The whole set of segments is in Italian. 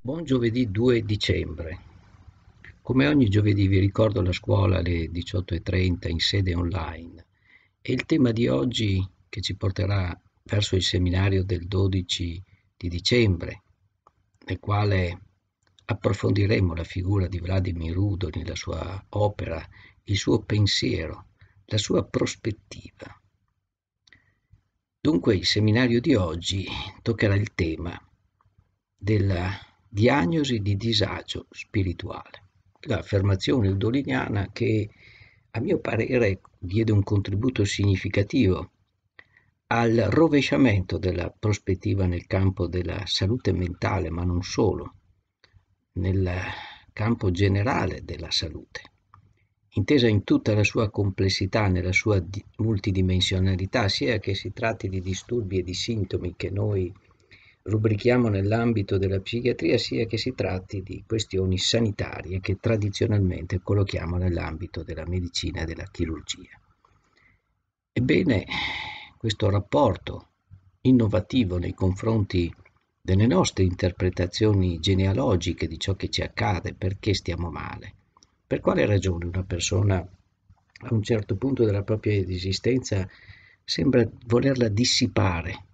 Buon giovedì 2 dicembre. Come ogni giovedì vi ricordo la scuola alle 18.30 in sede online e il tema di oggi che ci porterà verso il seminario del 12 di dicembre, nel quale approfondiremo la figura di Vladimir Rudoni, la sua opera, il suo pensiero, la sua prospettiva. Dunque il seminario di oggi toccherà il tema della diagnosi di disagio spirituale. L'affermazione udoliniana che a mio parere diede un contributo significativo al rovesciamento della prospettiva nel campo della salute mentale, ma non solo, nel campo generale della salute, intesa in tutta la sua complessità, nella sua multidimensionalità, sia che si tratti di disturbi e di sintomi che noi rubrichiamo nell'ambito della psichiatria sia che si tratti di questioni sanitarie che tradizionalmente collochiamo nell'ambito della medicina e della chirurgia. Ebbene, questo rapporto innovativo nei confronti delle nostre interpretazioni genealogiche di ciò che ci accade, perché stiamo male, per quale ragione una persona a un certo punto della propria esistenza sembra volerla dissipare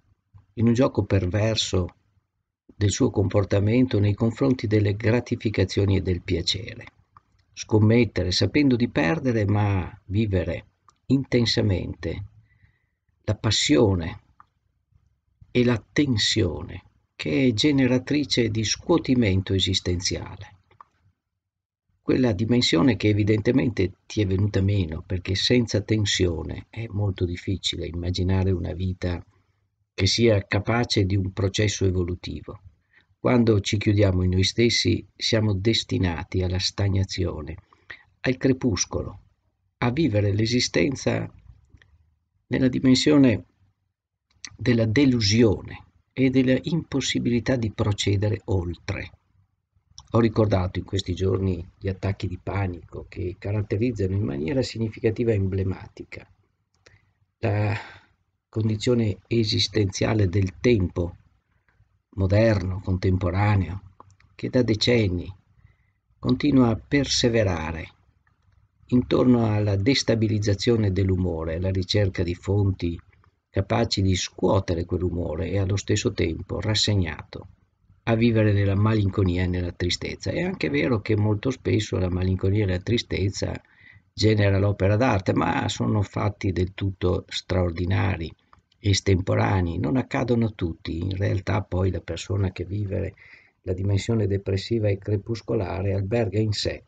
in un gioco perverso del suo comportamento nei confronti delle gratificazioni e del piacere. Scommettere sapendo di perdere, ma vivere intensamente la passione e la tensione che è generatrice di scuotimento esistenziale. Quella dimensione che evidentemente ti è venuta meno perché senza tensione è molto difficile immaginare una vita che sia capace di un processo evolutivo. Quando ci chiudiamo in noi stessi siamo destinati alla stagnazione, al crepuscolo, a vivere l'esistenza nella dimensione della delusione e della impossibilità di procedere oltre. Ho ricordato in questi giorni gli attacchi di panico che caratterizzano in maniera significativa e emblematica la condizione esistenziale del tempo moderno, contemporaneo, che da decenni continua a perseverare intorno alla destabilizzazione dell'umore, alla ricerca di fonti capaci di scuotere quell'umore e allo stesso tempo rassegnato a vivere nella malinconia e nella tristezza. È anche vero che molto spesso la malinconia e la tristezza genera l'opera d'arte, ma sono fatti del tutto straordinari estemporanei, non accadono tutti, in realtà poi la persona che vive la dimensione depressiva e crepuscolare alberga in sé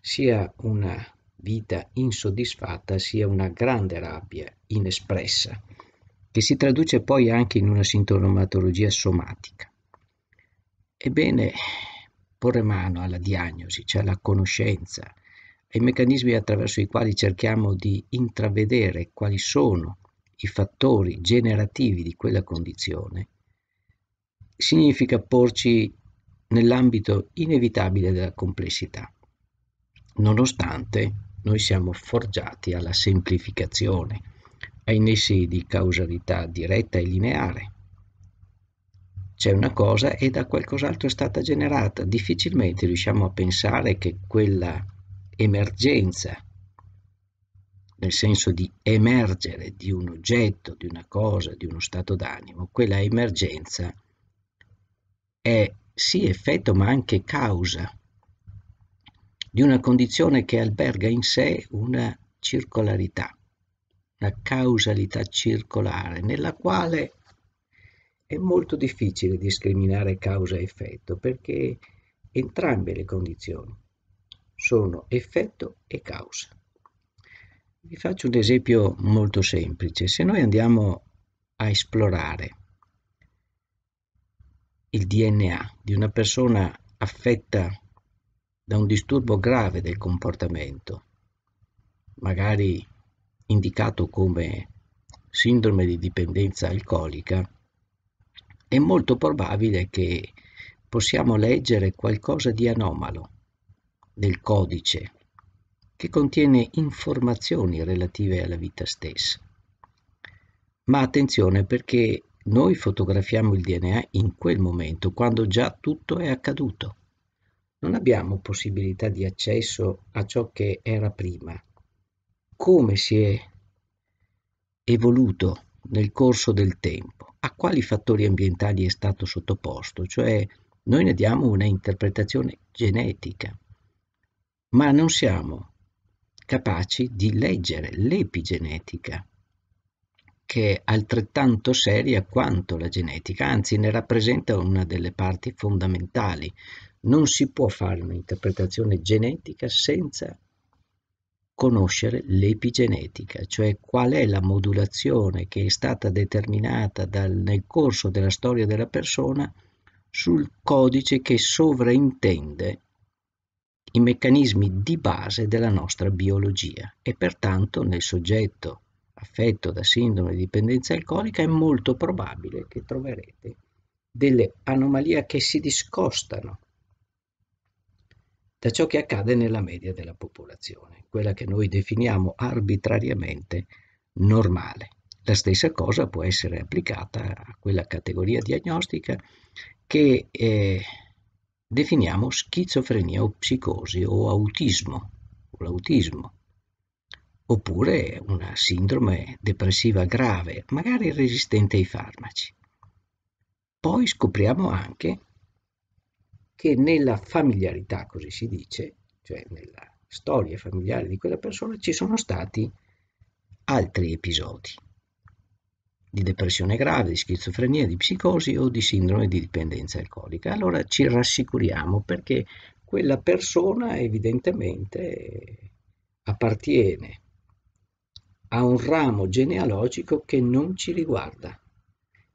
sia una vita insoddisfatta sia una grande rabbia inespressa, che si traduce poi anche in una sintomatologia somatica. Ebbene, porre mano alla diagnosi, cioè alla conoscenza, ai meccanismi attraverso i quali cerchiamo di intravedere quali sono i fattori generativi di quella condizione, significa porci nell'ambito inevitabile della complessità, nonostante noi siamo forgiati alla semplificazione, ai nessi di causalità diretta e lineare. C'è una cosa e da qualcos'altro è stata generata, difficilmente riusciamo a pensare che quella emergenza nel senso di emergere di un oggetto, di una cosa, di uno stato d'animo, quella emergenza è sì effetto ma anche causa di una condizione che alberga in sé una circolarità, una causalità circolare nella quale è molto difficile discriminare causa e effetto perché entrambe le condizioni sono effetto e causa. Vi faccio un esempio molto semplice. Se noi andiamo a esplorare il DNA di una persona affetta da un disturbo grave del comportamento, magari indicato come sindrome di dipendenza alcolica, è molto probabile che possiamo leggere qualcosa di anomalo nel codice che contiene informazioni relative alla vita stessa. Ma attenzione perché noi fotografiamo il DNA in quel momento, quando già tutto è accaduto. Non abbiamo possibilità di accesso a ciò che era prima, come si è evoluto nel corso del tempo, a quali fattori ambientali è stato sottoposto, cioè noi ne diamo una interpretazione genetica, ma non siamo capaci di leggere l'epigenetica, che è altrettanto seria quanto la genetica, anzi ne rappresenta una delle parti fondamentali. Non si può fare un'interpretazione genetica senza conoscere l'epigenetica, cioè qual è la modulazione che è stata determinata dal, nel corso della storia della persona sul codice che sovraintende i meccanismi di base della nostra biologia e pertanto nel soggetto affetto da sindrome di dipendenza alcolica è molto probabile che troverete delle anomalie che si discostano da ciò che accade nella media della popolazione, quella che noi definiamo arbitrariamente normale. La stessa cosa può essere applicata a quella categoria diagnostica che eh, definiamo schizofrenia o psicosi o autismo, o l'autismo, oppure una sindrome depressiva grave, magari resistente ai farmaci. Poi scopriamo anche che nella familiarità, così si dice, cioè nella storia familiare di quella persona, ci sono stati altri episodi di depressione grave, di schizofrenia, di psicosi o di sindrome di dipendenza alcolica. Allora ci rassicuriamo perché quella persona evidentemente appartiene a un ramo genealogico che non ci riguarda,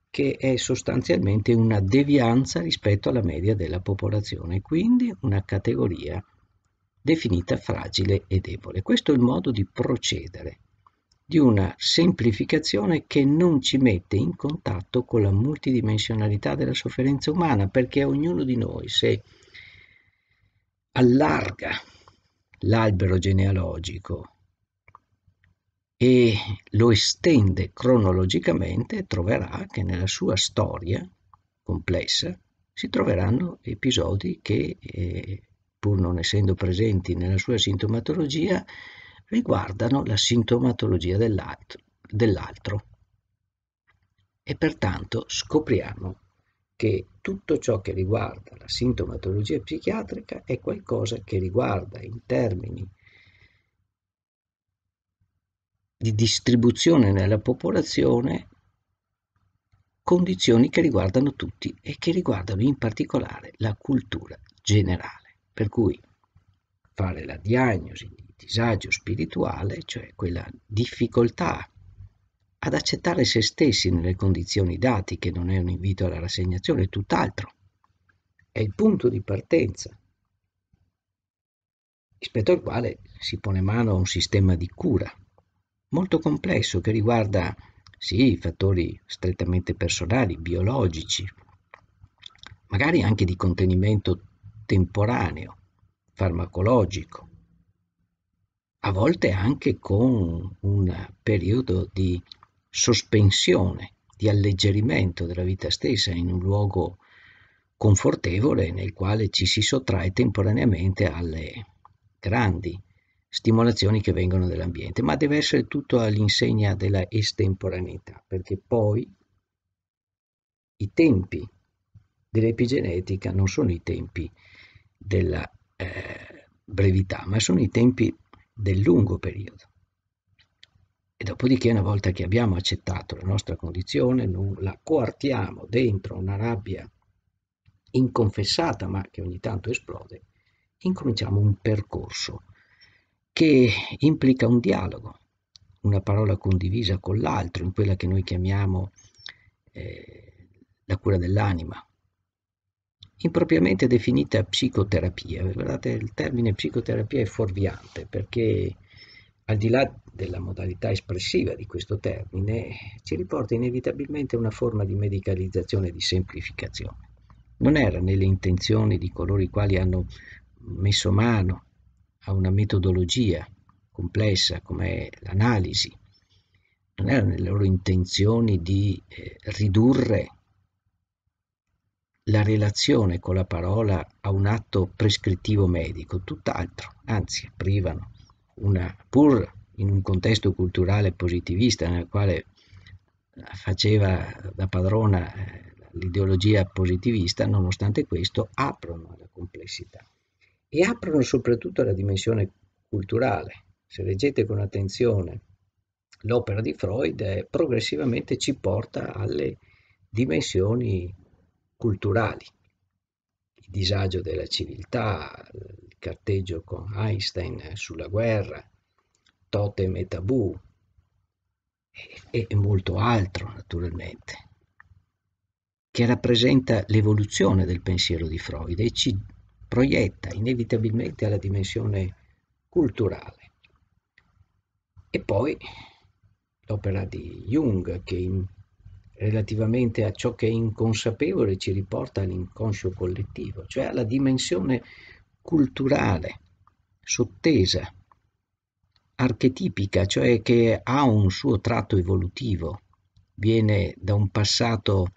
che è sostanzialmente una devianza rispetto alla media della popolazione, quindi una categoria definita fragile e debole. Questo è il modo di procedere di una semplificazione che non ci mette in contatto con la multidimensionalità della sofferenza umana, perché ognuno di noi se allarga l'albero genealogico e lo estende cronologicamente, troverà che nella sua storia complessa si troveranno episodi che, eh, pur non essendo presenti nella sua sintomatologia, riguardano la sintomatologia dell'altro. E pertanto scopriamo che tutto ciò che riguarda la sintomatologia psichiatrica è qualcosa che riguarda in termini di distribuzione nella popolazione condizioni che riguardano tutti e che riguardano in particolare la cultura generale. Per cui fare la diagnosi di disagio spirituale, cioè quella difficoltà ad accettare se stessi nelle condizioni date, che non è un invito alla rassegnazione, è tutt'altro. È il punto di partenza rispetto al quale si pone mano a un sistema di cura molto complesso che riguarda sì fattori strettamente personali, biologici, magari anche di contenimento temporaneo, farmacologico, a volte anche con un periodo di sospensione, di alleggerimento della vita stessa in un luogo confortevole nel quale ci si sottrae temporaneamente alle grandi stimolazioni che vengono dall'ambiente, ma deve essere tutto all'insegna della estemporaneità, perché poi i tempi dell'epigenetica non sono i tempi della eh, brevità, ma sono i tempi del lungo periodo. E dopodiché, una volta che abbiamo accettato la nostra condizione, non la coartiamo dentro una rabbia inconfessata, ma che ogni tanto esplode, incominciamo un percorso che implica un dialogo, una parola condivisa con l'altro, in quella che noi chiamiamo eh, la cura dell'anima, impropriamente definita psicoterapia. Guardate, il termine psicoterapia è fuorviante perché al di là della modalità espressiva di questo termine, ci riporta inevitabilmente a una forma di medicalizzazione e di semplificazione. Non era nelle intenzioni di coloro i quali hanno messo mano a una metodologia complessa come l'analisi, non era nelle loro intenzioni di eh, ridurre la relazione con la parola a un atto prescrittivo medico, tutt'altro, anzi privano una, pur in un contesto culturale positivista nel quale faceva da padrona eh, l'ideologia positivista, nonostante questo aprono alla complessità e aprono soprattutto alla dimensione culturale. Se leggete con attenzione l'opera di Freud, eh, progressivamente ci porta alle dimensioni culturali. Il disagio della civiltà, il carteggio con Einstein sulla guerra, totem e tabù e, e molto altro naturalmente, che rappresenta l'evoluzione del pensiero di Freud e ci proietta inevitabilmente alla dimensione culturale. E poi l'opera di Jung che in relativamente a ciò che è inconsapevole ci riporta all'inconscio collettivo, cioè alla dimensione culturale, sottesa, archetipica, cioè che ha un suo tratto evolutivo, viene da un passato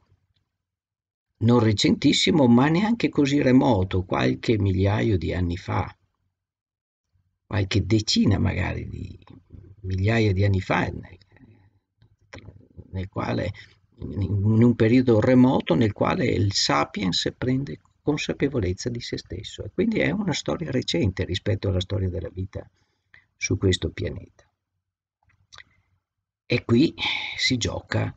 non recentissimo, ma neanche così remoto, qualche migliaio di anni fa, qualche decina magari di migliaia di anni fa, nel, nel quale in un periodo remoto nel quale il sapiens prende consapevolezza di se stesso. E quindi è una storia recente rispetto alla storia della vita su questo pianeta. E qui si gioca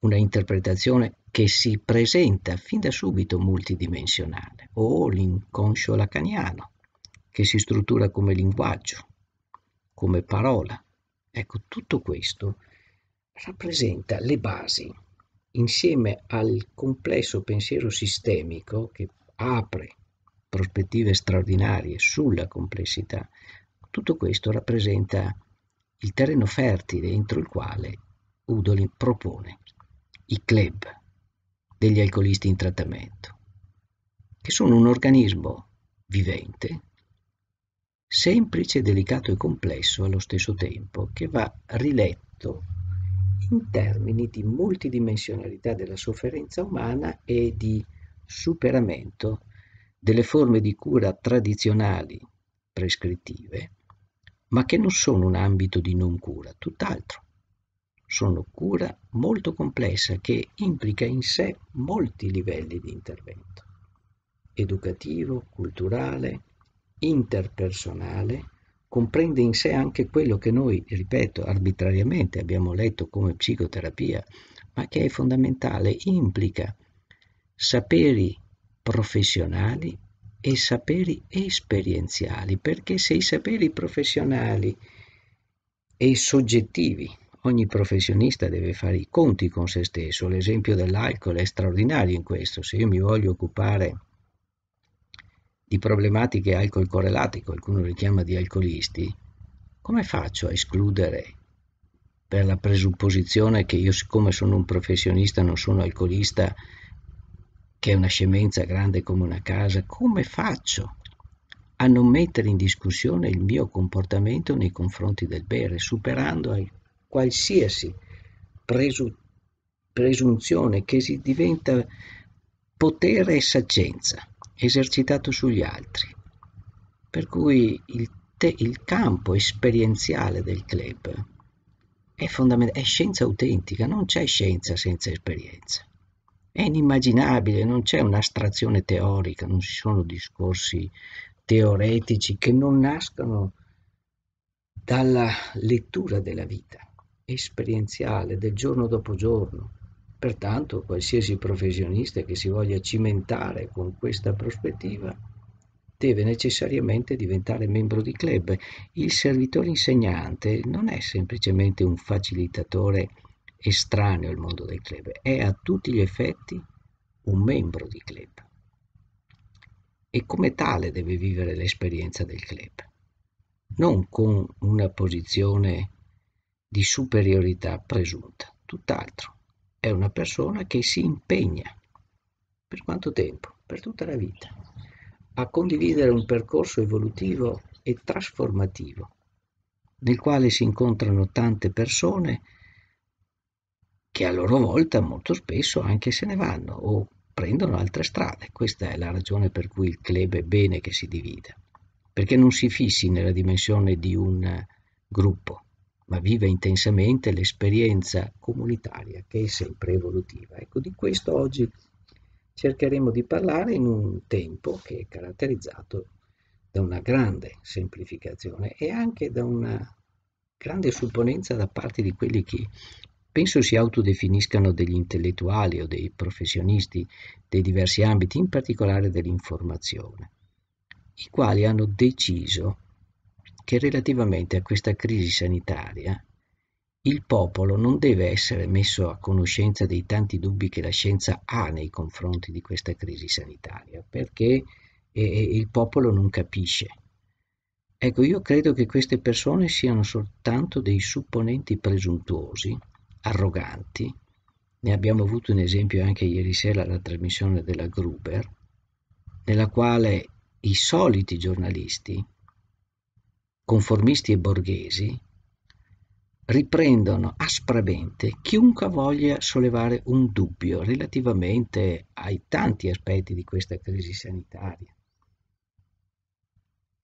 una interpretazione che si presenta fin da subito multidimensionale, o l'inconscio lacaniano, che si struttura come linguaggio, come parola. Ecco, tutto questo rappresenta le basi insieme al complesso pensiero sistemico che apre prospettive straordinarie sulla complessità, tutto questo rappresenta il terreno fertile entro il quale Udolin propone i club degli alcolisti in trattamento, che sono un organismo vivente, semplice, delicato e complesso allo stesso tempo, che va riletto in termini di multidimensionalità della sofferenza umana e di superamento delle forme di cura tradizionali prescrittive, ma che non sono un ambito di non cura, tutt'altro. Sono cura molto complessa che implica in sé molti livelli di intervento, educativo, culturale, interpersonale, comprende in sé anche quello che noi, ripeto, arbitrariamente abbiamo letto come psicoterapia, ma che è fondamentale, implica saperi professionali e saperi esperienziali, perché se i saperi professionali e soggettivi, ogni professionista deve fare i conti con se stesso, l'esempio dell'alcol è straordinario in questo, se io mi voglio occupare di problematiche alcol-correlate, qualcuno li chiama di alcolisti, come faccio a escludere per la presupposizione che io siccome sono un professionista non sono alcolista, che è una scemenza grande come una casa, come faccio a non mettere in discussione il mio comportamento nei confronti del bere, superando qualsiasi presu presunzione che si diventa potere e saggenza? esercitato sugli altri. Per cui il, te, il campo esperienziale del club è, fondamentale, è scienza autentica, non c'è scienza senza esperienza. È inimmaginabile, non c'è un'astrazione teorica, non ci sono discorsi teoretici che non nascono dalla lettura della vita esperienziale del giorno dopo giorno, Pertanto qualsiasi professionista che si voglia cimentare con questa prospettiva deve necessariamente diventare membro di club. Il servitore insegnante non è semplicemente un facilitatore estraneo al mondo del club, è a tutti gli effetti un membro di club e come tale deve vivere l'esperienza del club, non con una posizione di superiorità presunta, tutt'altro è una persona che si impegna. Per quanto tempo? Per tutta la vita. A condividere un percorso evolutivo e trasformativo, nel quale si incontrano tante persone che a loro volta molto spesso anche se ne vanno o prendono altre strade. Questa è la ragione per cui il club è bene che si divida, perché non si fissi nella dimensione di un eh, gruppo, ma vive intensamente l'esperienza comunitaria che è sempre evolutiva. Ecco, di questo oggi cercheremo di parlare in un tempo che è caratterizzato da una grande semplificazione e anche da una grande supponenza da parte di quelli che penso si autodefiniscano degli intellettuali o dei professionisti dei diversi ambiti, in particolare dell'informazione, i quali hanno deciso che relativamente a questa crisi sanitaria il popolo non deve essere messo a conoscenza dei tanti dubbi che la scienza ha nei confronti di questa crisi sanitaria, perché il popolo non capisce. Ecco, io credo che queste persone siano soltanto dei supponenti presuntuosi, arroganti, ne abbiamo avuto un esempio anche ieri sera alla trasmissione della Gruber, nella quale i soliti giornalisti conformisti e borghesi, riprendono aspramente chiunque voglia sollevare un dubbio relativamente ai tanti aspetti di questa crisi sanitaria.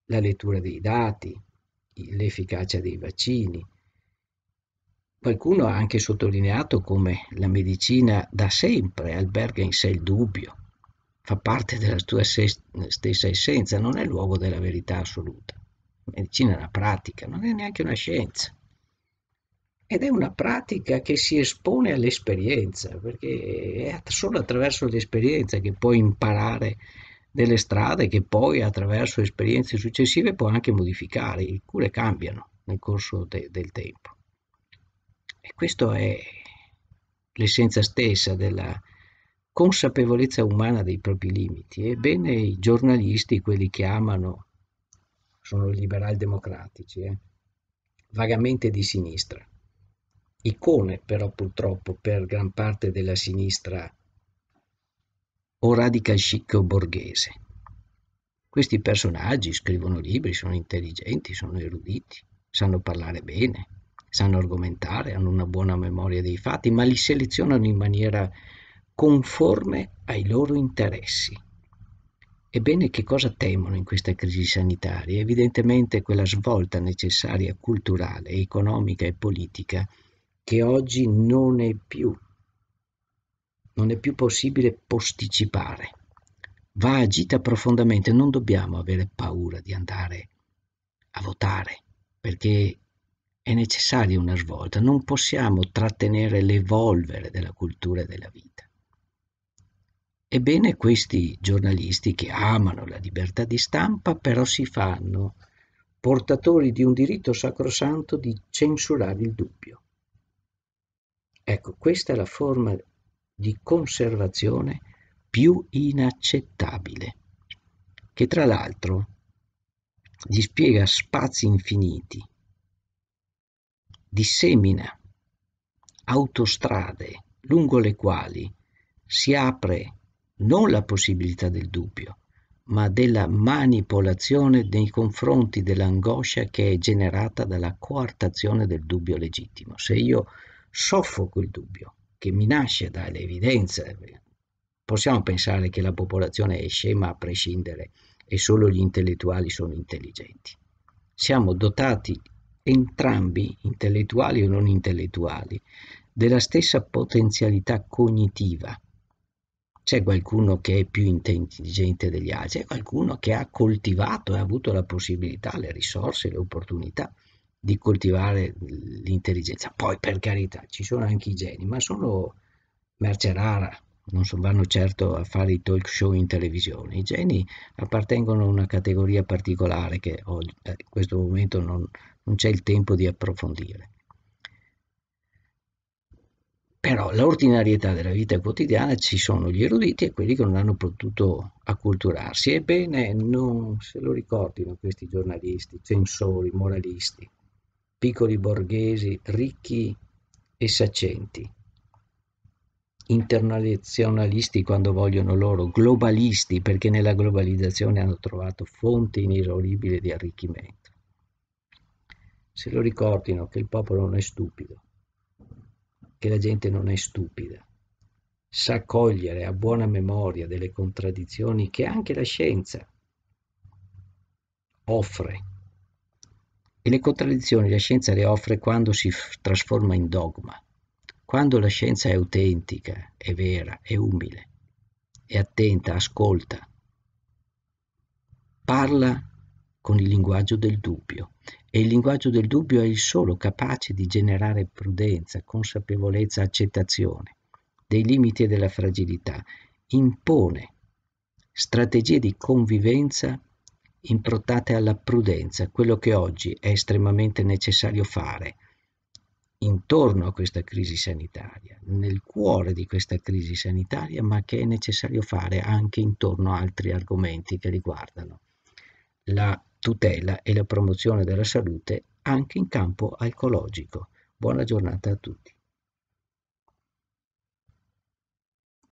La lettura dei dati, l'efficacia dei vaccini. Qualcuno ha anche sottolineato come la medicina da sempre alberga in sé il dubbio, fa parte della sua stessa essenza, non è luogo della verità assoluta medicina è una pratica, non è neanche una scienza. Ed è una pratica che si espone all'esperienza, perché è solo attraverso l'esperienza che puoi imparare delle strade che poi attraverso esperienze successive puoi anche modificare, le cure cambiano nel corso de, del tempo. E questa è l'essenza stessa della consapevolezza umana dei propri limiti. Ebbene, i giornalisti, quelli che amano sono liberal democratici, eh? vagamente di sinistra. Icone però purtroppo per gran parte della sinistra o radical chic o borghese. Questi personaggi scrivono libri, sono intelligenti, sono eruditi, sanno parlare bene, sanno argomentare, hanno una buona memoria dei fatti, ma li selezionano in maniera conforme ai loro interessi. Ebbene, che cosa temono in questa crisi sanitaria? Evidentemente quella svolta necessaria culturale, economica e politica che oggi non è più, non è più possibile posticipare. Va agita profondamente, non dobbiamo avere paura di andare a votare, perché è necessaria una svolta, non possiamo trattenere l'evolvere della cultura e della vita. Ebbene, questi giornalisti che amano la libertà di stampa però si fanno portatori di un diritto sacrosanto di censurare il dubbio. Ecco, questa è la forma di conservazione più inaccettabile, che tra l'altro dispiega spazi infiniti, dissemina autostrade lungo le quali si apre non la possibilità del dubbio, ma della manipolazione nei confronti dell'angoscia che è generata dalla coartazione del dubbio legittimo. Se io soffoco il dubbio che mi nasce dall'evidenza, possiamo pensare che la popolazione è scema a prescindere e solo gli intellettuali sono intelligenti. Siamo dotati entrambi, intellettuali o non intellettuali, della stessa potenzialità cognitiva c'è qualcuno che è più intelligente degli altri, c'è qualcuno che ha coltivato e ha avuto la possibilità, le risorse, le opportunità di coltivare l'intelligenza. Poi, per carità, ci sono anche i geni, ma sono merce rara, non so, vanno certo a fare i talk show in televisione. I geni appartengono a una categoria particolare che oggi, eh, in questo momento non, non c'è il tempo di approfondire. Però l'ordinarietà della vita quotidiana ci sono gli eruditi e quelli che non hanno potuto acculturarsi. Ebbene, non se lo ricordino questi giornalisti, censori, moralisti, piccoli borghesi, ricchi e sacenti, internazionalisti quando vogliono loro, globalisti perché nella globalizzazione hanno trovato fonti inesauribili di arricchimento. Se lo ricordino che il popolo non è stupido che la gente non è stupida, sa cogliere a buona memoria delle contraddizioni che anche la scienza offre. E le contraddizioni la scienza le offre quando si trasforma in dogma, quando la scienza è autentica, è vera, è umile, è attenta, ascolta, parla con il linguaggio del dubbio. E il linguaggio del dubbio è il solo capace di generare prudenza, consapevolezza, accettazione dei limiti e della fragilità. Impone strategie di convivenza improntate alla prudenza, quello che oggi è estremamente necessario fare intorno a questa crisi sanitaria, nel cuore di questa crisi sanitaria, ma che è necessario fare anche intorno a altri argomenti che riguardano la tutela e la promozione della salute anche in campo alcologico. Buona giornata a tutti.